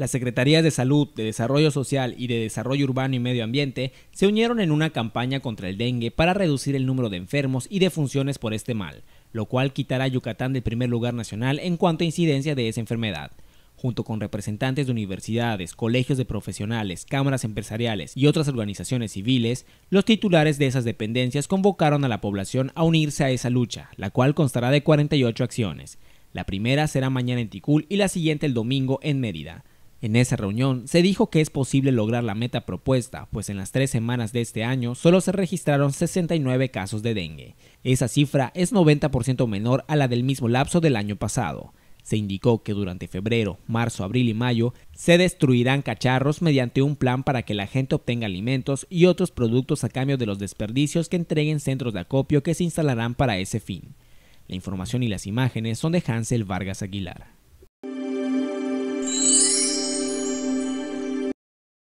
Las Secretarías de Salud, de Desarrollo Social y de Desarrollo Urbano y Medio Ambiente se unieron en una campaña contra el dengue para reducir el número de enfermos y defunciones por este mal, lo cual quitará a Yucatán del primer lugar nacional en cuanto a incidencia de esa enfermedad junto con representantes de universidades, colegios de profesionales, cámaras empresariales y otras organizaciones civiles, los titulares de esas dependencias convocaron a la población a unirse a esa lucha, la cual constará de 48 acciones. La primera será mañana en Ticul y la siguiente el domingo en Mérida. En esa reunión se dijo que es posible lograr la meta propuesta, pues en las tres semanas de este año solo se registraron 69 casos de dengue. Esa cifra es 90% menor a la del mismo lapso del año pasado. Se indicó que durante febrero, marzo, abril y mayo se destruirán cacharros mediante un plan para que la gente obtenga alimentos y otros productos a cambio de los desperdicios que entreguen centros de acopio que se instalarán para ese fin. La información y las imágenes son de Hansel Vargas Aguilar.